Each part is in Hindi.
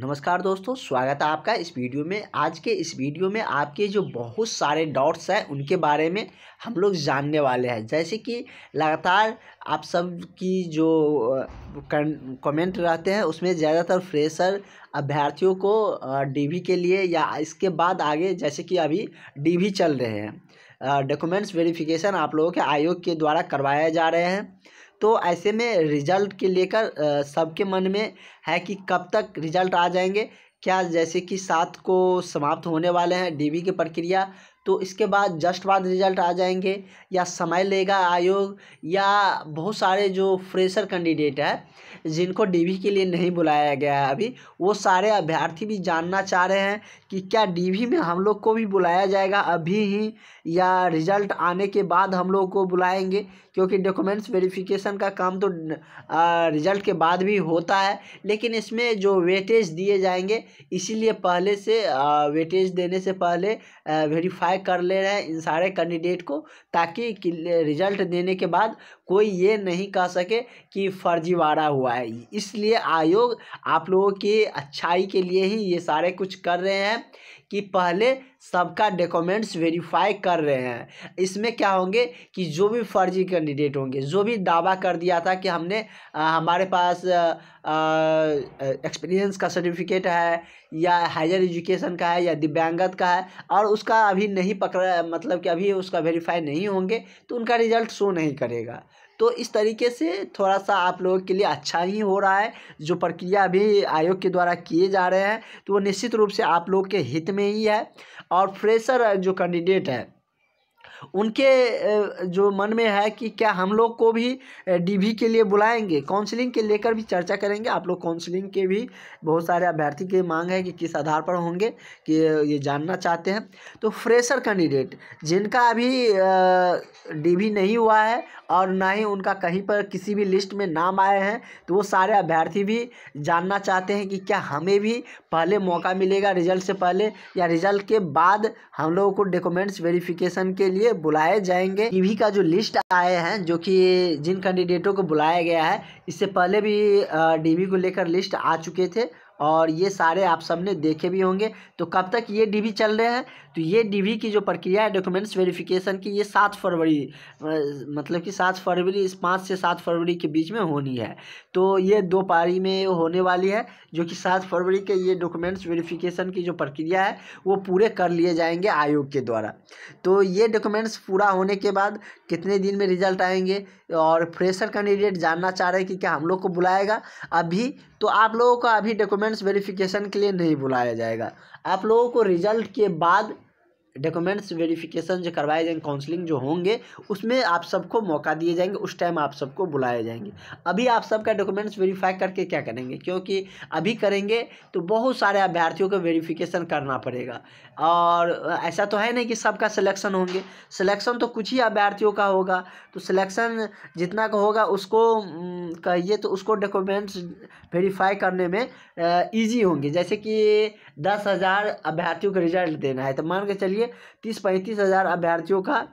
नमस्कार दोस्तों स्वागत है आपका इस वीडियो में आज के इस वीडियो में आपके जो बहुत सारे डाउट्स हैं उनके बारे में हम लोग जानने वाले हैं जैसे कि लगातार आप सब की जो कमेंट रहते हैं उसमें ज़्यादातर फ्रेशर अभ्यर्थियों को डीवी के लिए या इसके बाद आगे जैसे कि अभी डीवी चल रहे हैं डॉक्यूमेंट्स वेरिफिकेशन आप लोगों के आयोग के द्वारा करवाया जा रहे हैं तो ऐसे में रिजल्ट के लेकर सबके मन में है कि कब तक रिजल्ट आ जाएंगे क्या जैसे कि सात को समाप्त होने वाले हैं डीबी की प्रक्रिया तो इसके बाद जस्ट बाद रिजल्ट आ जाएंगे या समय लेगा आयोग या बहुत सारे जो फ्रेशर कैंडिडेट है जिनको डीवी के लिए नहीं बुलाया गया है अभी वो सारे अभ्यर्थी भी जानना चाह रहे हैं कि क्या डीवी में हम लोग को भी बुलाया जाएगा अभी ही या रिजल्ट आने के बाद हम लोग को बुलाएंगे क्योंकि डॉक्यूमेंट्स वेरिफिकेशन का काम तो रिजल्ट के बाद भी होता है लेकिन इसमें जो वेटेज दिए जाएंगे इसीलिए पहले से वेटेज देने से पहले वेरीफाई अप्लाई कर ले रहे हैं इन सारे कैंडिडेट को ताकि रिजल्ट देने के बाद कोई ये नहीं कह सके कि फर्जीवाड़ा हुआ है इसलिए आयोग आप लोगों की अच्छाई के लिए ही ये सारे कुछ कर रहे हैं कि पहले सबका डॉक्यूमेंट्स वेरीफाई कर रहे हैं इसमें क्या होंगे कि जो भी फर्जी कैंडिडेट होंगे जो भी दावा कर दिया था कि हमने आ, हमारे पास एक्सपीरियंस का सर्टिफिकेट है या हायर एजुकेशन का है या दिव्यांगत का है और उसका अभी नहीं पकड़ा मतलब कि अभी उसका वेरीफाई नहीं होंगे तो उनका रिजल्ट शो नहीं करेगा तो इस तरीके से थोड़ा सा आप लोगों के लिए अच्छा ही हो रहा है जो प्रक्रिया अभी आयोग के द्वारा किए जा रहे हैं तो वो निश्चित रूप से आप लोग के हित में ही है और फ्रेशर जो कैंडिडेट है उनके जो मन में है कि क्या हम लोग को भी डीबी के लिए बुलाएंगे काउंसलिंग के लेकर भी चर्चा करेंगे आप लोग काउंसलिंग के भी बहुत सारे अभ्यर्थी के मांग है कि किस आधार पर होंगे कि ये जानना चाहते हैं तो फ्रेशर कैंडिडेट जिनका अभी डीवी नहीं हुआ है और ना ही उनका कहीं पर किसी भी लिस्ट में नाम आए हैं तो वो सारे अभ्यर्थी भी जानना चाहते हैं कि क्या हमें भी पहले मौका मिलेगा रिजल्ट से पहले या रिजल्ट के बाद हम लोगों को डॉक्यूमेंट्स वेरिफिकेशन के लिए लिए बुलाए जाएंगे टीवी का जो लिस्ट आए हैं जो कि जिन कैंडिडेटों को बुलाया गया है इससे पहले भी डीवी को लेकर लिस्ट आ चुके थे और ये सारे आप सबने देखे भी होंगे तो कब तक ये डीवी चल रहे हैं तो ये डीवी की जो प्रक्रिया है डॉक्यूमेंट्स वेरिफिकेशन की ये सात फरवरी मतलब कि सात फरवरी इस पाँच से सात फरवरी के बीच में होनी है तो ये दो पारी में होने वाली है जो कि सात फरवरी के ये डॉक्यूमेंट्स वेरिफिकेशन की जो प्रक्रिया है वो पूरे कर लिए जाएंगे आयोग के द्वारा तो ये डॉक्यूमेंट्स पूरा होने के बाद कितने दिन में रिजल्ट आएंगे और फ्रेशर कैंडिडेट जानना चाह रहे हैं कि क्या हम लोग को बुलाएगा अभी तो आप लोगों का अभी डॉक्यूमेंट्स वेरिफिकेशन के लिए नहीं बुलाया जाएगा आप लोगों को रिजल्ट के बाद डॉक्यूमेंट्स वेरिफिकेशन जो करवाए जाएंगे काउंसलिंग जो होंगे उसमें आप सबको मौका दिए जाएंगे उस टाइम आप सबको बुलाए जाएंगे अभी आप सबका डॉक्यूमेंट्स वेरीफाई करके क्या करेंगे क्योंकि अभी करेंगे तो बहुत सारे अभ्यर्थियों को वेरीफिकेशन करना पड़ेगा और ऐसा तो है नहीं कि सबका सिलेक्शन होंगे सिलेक्शन तो कुछ ही अभ्यर्थियों का होगा तो सिलेक्शन जितना का होगा उसको कहिए तो उसको डॉक्यूमेंट्स वेरीफाई करने में ईजी होंगे जैसे कि दस हज़ार अभ्यर्थियों का रिजल्ट देना है तो मान के चलिए तीस पैंतीस हज़ार अभ्यर्थियों का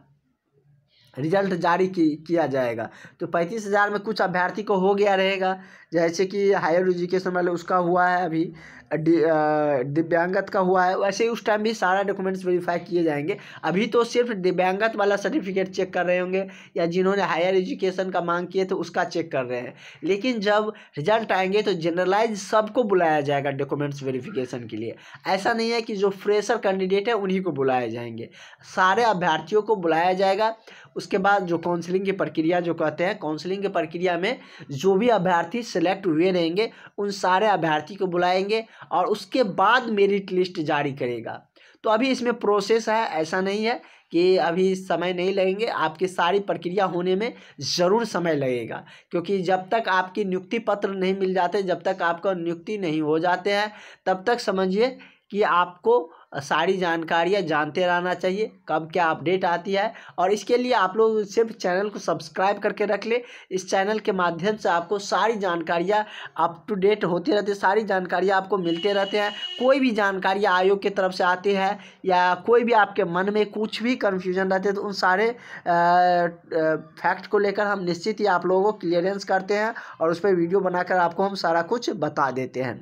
रिजल्ट जारी की किया जाएगा तो पैंतीस हज़ार में कुछ अभ्यर्थी को हो गया रहेगा जैसे कि हायर एजुकेशन वाले उसका हुआ है अभी दिव्यांगत का हुआ है वैसे ही उस टाइम भी सारा डॉक्यूमेंट्स वेरीफाई किए जाएंगे अभी तो सिर्फ दिव्यांगत वाला सर्टिफिकेट चेक कर रहे होंगे या जिन्होंने हायर एजुकेशन का मांग किए थे तो उसका चेक कर रहे हैं लेकिन जब रिजल्ट आएंगे तो जनरलाइज सबको बुलाया जाएगा डॉक्यूमेंट्स वेरीफिकेशन के लिए ऐसा नहीं है कि जो फ्रेशर कैंडिडेट है उन्हीं को बुलाए जाएंगे सारे अभ्यर्थियों को बुलाया जाएगा उसके बाद जो काउंसलिंग की प्रक्रिया जो कहते हैं काउंसलिंग की प्रक्रिया में जो भी अभ्यर्थी सेलेक्ट हुए रहेंगे उन सारे अभ्यर्थी को बुलाएंगे और उसके बाद मेरिट लिस्ट जारी करेगा तो अभी इसमें प्रोसेस है ऐसा नहीं है कि अभी समय नहीं लगेंगे आपकी सारी प्रक्रिया होने में ज़रूर समय लगेगा क्योंकि जब तक आपकी नियुक्ति पत्र नहीं मिल जाते जब तक आपका नियुक्ति नहीं हो जाते हैं तब तक समझिए कि आपको सारी जानकारियाँ जानते रहना चाहिए कब क्या अपडेट आती है और इसके लिए आप लोग सिर्फ चैनल को सब्सक्राइब करके रख ले इस चैनल के माध्यम से आपको सारी जानकारियाँ अप टू डेट होते रहते सारी जानकारियाँ आपको मिलते रहते हैं कोई भी जानकारी आयोग की तरफ से आती है या कोई भी आपके मन में कुछ भी कन्फ्यूजन रहते तो उन सारे फैक्ट को लेकर हम निश्चित ही आप लोगों को क्लियरेंस करते हैं और उस पर वीडियो बनाकर आपको हम सारा कुछ बता देते हैं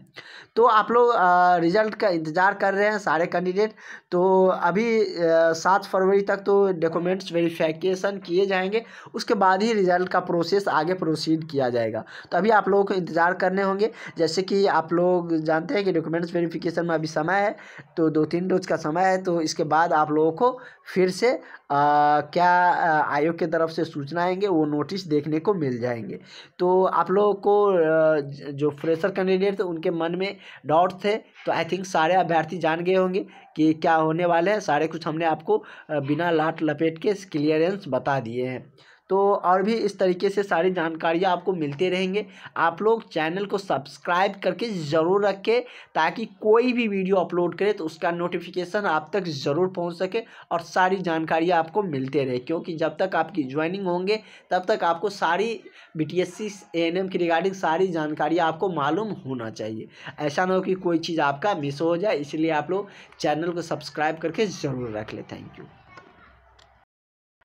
तो आप लोग रिजल्ट का इंतज़ार कर रहे हैं सारे कैंडिडेट तो अभी सात फरवरी तक तो डॉक्यूमेंट्स वेरिफिकेशन किए जाएंगे उसके बाद ही रिजल्ट का प्रोसेस आगे प्रोसीड किया जाएगा तो अभी आप लोगों को इंतज़ार करने होंगे जैसे कि आप लोग जानते हैं कि डॉक्यूमेंट्स वेरीफिकेशन में अभी समय है तो दो तीन रोज़ का समय है तो इसके बाद आप लोगों को फिर से आ, क्या आयोग के तरफ से सूचना आएंगे वो नोटिस देखने को मिल जाएंगे तो आप लोगों को जो फ्रेशर कैंडिडेट थे उनके मन में डाउट थे तो आई थिंक सारे अभ्यर्थी जान गए होंगे कि क्या होने वाले हैं सारे कुछ हमने आपको बिना लाट लपेट के क्लियरेंस बता दिए हैं तो और भी इस तरीके से सारी जानकारियाँ आपको मिलते रहेंगे आप लोग चैनल को सब्सक्राइब करके ज़रूर रखें ताकि कोई भी वीडियो अपलोड करे तो उसका नोटिफिकेशन आप तक ज़रूर पहुँच सके और सारी जानकारियाँ आपको मिलते रहे क्योंकि जब तक आपकी ज्वाइनिंग होंगे तब तक आपको सारी B T S C N की रिगार्डिंग सारी जानकारियाँ आपको मालूम होना चाहिए ऐसा ना हो कि कोई चीज़ आपका मिस हो जाए इसलिए आप लोग चैनल को सब्सक्राइब करके ज़रूर रख ले थैंक यू